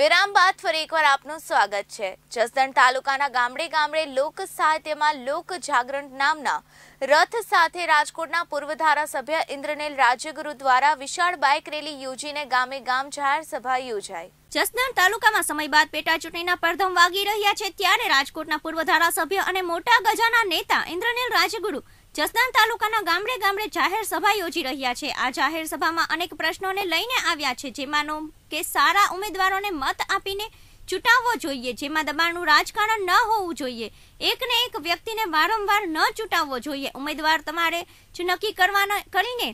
વિરામ બાદ ફરી એકવાર આપનું સ્વાગત છે જસદણ તાલુકાના ગામડે ગામડે લોક સાહિત્યમાં લોક જાગરણ નામના રથ સાથે રાજકોટના પૂર્વ ધારાસભ્ય ઇન્દ્રનીલ રાજ્યગુરુ દ્વારા વિશાળ બાઇક રેલી યોજીને ગામે ગામ જાહેર સભા યોજાઈ જસદણ તાલુકામાં સમય બાદ પેટા ચૂંટણીના પડધમ વાગી રહ્યા છે ત્યારે રાજકોટના પૂર્વ ધારાસભ્ય અને મોટા ગજાના નેતા ઇન્દ્રનીલ રાજગુરુ જસદણ તાલુકાના ગામડે ગામડે જાહેર સભા યોજી રહ્યા છે આ જાહેર સભામાં અનેક પ્રશ્નોને લઈને આવ્યા છે જેમાંનો કે સારા ઉમેદવારોને મત આપીને ચૂંટાવવો જોઈએ જેમાં દબાણનું રાજકારણ ન હોવું જોઈએ એકને એક વ્યક્તિને વારંવાર ન ચૂંટાવવો જોઈએ ઉમેદવાર તમારે જ નક્કી કરવાનો કરીને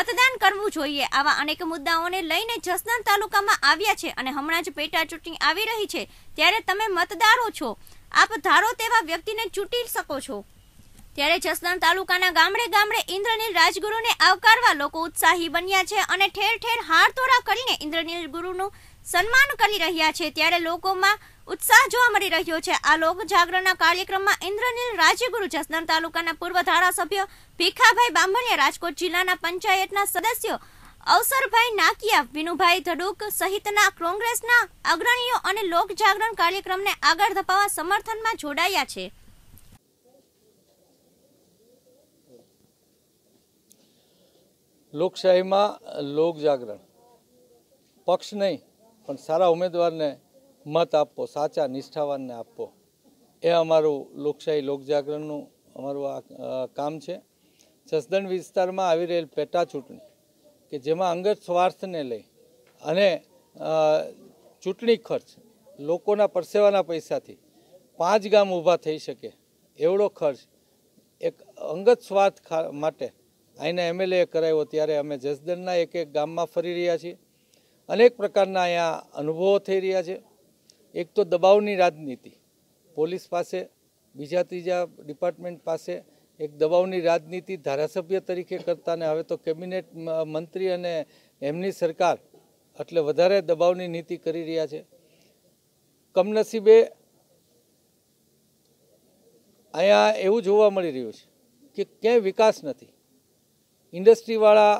મતદાન કરવું જોઈએ આવા અનેક મુદ્દાઓને લઈને જસદણ તાલુકામાં આવ્યા છે અને હમણાં જ પેટા ચૂંટણી આવી રહી છે ત્યારે તમે મતદારો છો આપ ધારો તેવા વ્યક્તિને ચૂંટી શકો છો ત્યારે જસદણ તાલુકાના ગામડે ગામડે ઇન્દ્રનીલ રાજગુરુને આવકારવા લોકો ઉત્સાહી બન્યા છે અને ઠેર ઠેર હારતોરા કરીને ઇન્દ્રનીલ ગુરુનું સન્માન કરી રહ્યા છે ત્યારે લોકોમાં ઉત્સાહ જોવા મળી રહ્યો છે આ લોક જાગરણના કાર્યક્રમમાં ઇન્દ્રનીલ રાજ્યગુરુ જસદણ તાલુકાના પૂર્વ ધારાસભ્ય ભીખાભાઈ બાંભણિયા રાજકોટ જિલ્લાના પંચાયતના સદસ્યો અવસરભાઈ નાકિયા વિનુભાઈ ધડુક સહિતના કોંગ્રેસના અગ્રણીઓ અને લોક જાગરણ કાર્યક્રમને આગળ ધપાવવા સમર્થનમાં જોડાયા છે લોકશાહીમાં લોક જાગરણ પક્ષ નહીં પણ સારા ઉમેદવારને મત આપવો સાચા નિષ્ઠાવાનને આપવો એ અમારું લોકશાહી લોકજાગરણનું અમારું આ કામ છે જસદણ વિસ્તારમાં આવી રહેલ પેટા ચૂંટણી કે જેમાં અંગત સ્વાર્થને લઈ અને ચૂંટણી ખર્ચ લોકોના પરસેવાના પૈસાથી પાંચ ગામ ઊભા થઈ શકે એવડો ખર્ચ એક અંગત સ્વાર્થ માટે અહીંના એમએલએ કરાવ્યો ત્યારે અમે જસદણના એક એક ગામમાં ફરી રહ્યા છીએ અનેક પ્રકારના અહીંયા અનુભવો થઈ રહ્યા છે એક તો દબાવની રાજનીતિ પોલીસ પાસે બીજા ત્રીજા ડિપાર્ટમેન્ટ પાસે એક દબાવની રાજનીતિ ધારાસભ્ય તરીકે કરતા ને હવે તો કેબિનેટ મંત્રી અને એમની સરકાર એટલે વધારે દબાવની નીતિ કરી રહ્યા છે કમનસીબે અહીંયા એવું જોવા મળી રહ્યું છે કે ક્યાંય વિકાસ નથી ઇન્ડસ્ટ્રીવાળા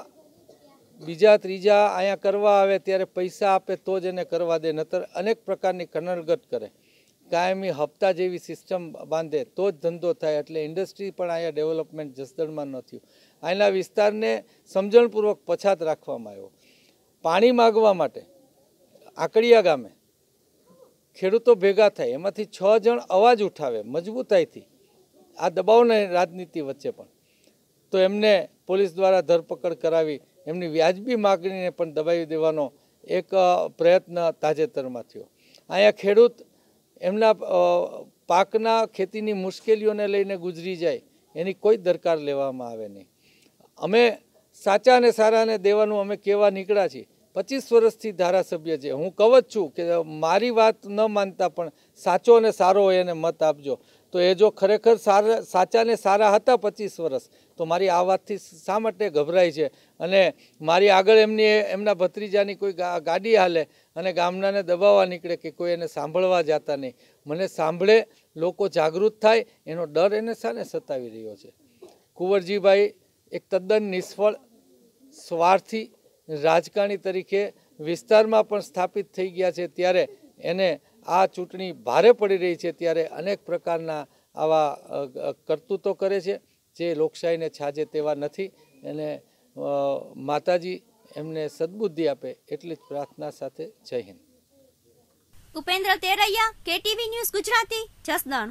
બીજા ત્રીજા અહીંયા કરવા આવે ત્યારે પૈસા આપે તો જ એને કરવા દે નતર અનેક પ્રકારની કનડગટ કરે કાયમી હપ્તા જેવી સિસ્ટમ બાંધે તો જ ધંધો થાય એટલે ઇન્ડસ્ટ્રી પણ અહીંયા ડેવલપમેન્ટ જસદણમાં ન થયું અહીંના વિસ્તારને સમજણપૂર્વક પછાત રાખવામાં આવ્યો પાણી માગવા માટે આકડિયા ગામે ખેડૂતો ભેગા થાય એમાંથી છ જણ અવાજ ઉઠાવે મજબૂતાઈથી આ દબાવને રાજનીતિ વચ્ચે પણ તો એમને પોલીસ દ્વારા ધરપકડ કરાવી એમની વ્યાજબી માગણીને પણ દબાવી દેવાનો એક પ્રયત્ન તાજેતરમાં થયો અહીંયા ખેડૂત એમના પાકના ખેતીની મુશ્કેલીઓને લઈને ગુજરી જાય એની કોઈ દરકાર લેવામાં આવે નહીં અમે સાચા અને સારાને દેવાનું અમે કહેવા નીકળ્યા છીએ પચીસ વર્ષથી ધારાસભ્ય છે હું કહું છું કે મારી વાત ન માનતા પણ સાચો અને સારો હોય એને મત આપજો તો એ જો ખરેખર સારા સાચાને સારા હતા પચીસ વર્ષ તો મારી આ વાતથી શા માટે ગભરાય છે અને મારી આગળ એમની એમના ભત્રીજાની કોઈ ગાડી હાલે અને ગામડાને દબાવવા નીકળે કે કોઈ એને સાંભળવા જતા નહીં મને સાંભળે લોકો જાગૃત થાય એનો ડર એને શાને સતાવી રહ્યો છે કુંવરજીભાઈ એક તદ્દન નિષ્ફળ સ્વાર્થી રાજકારણી તરીકે વિસ્તારમાં પણ સ્થાપિત થઈ ગયા છે ત્યારે એને આ ચૂંટણી ભારે પડી રહી છે ત્યારે અનેક પ્રકારના આવા કરતૂતો કરે છે જે લોકશાહીને છાજે તેવા નથી એને માતાજી એમને સદબુદ્ધિ આપે એટલી જ પ્રાર્થના સાથે જય હિન્દ ઉપેન્દ્ર તેરૈયા કેટીવી ન્યૂઝ ગુજરાતી જસદણ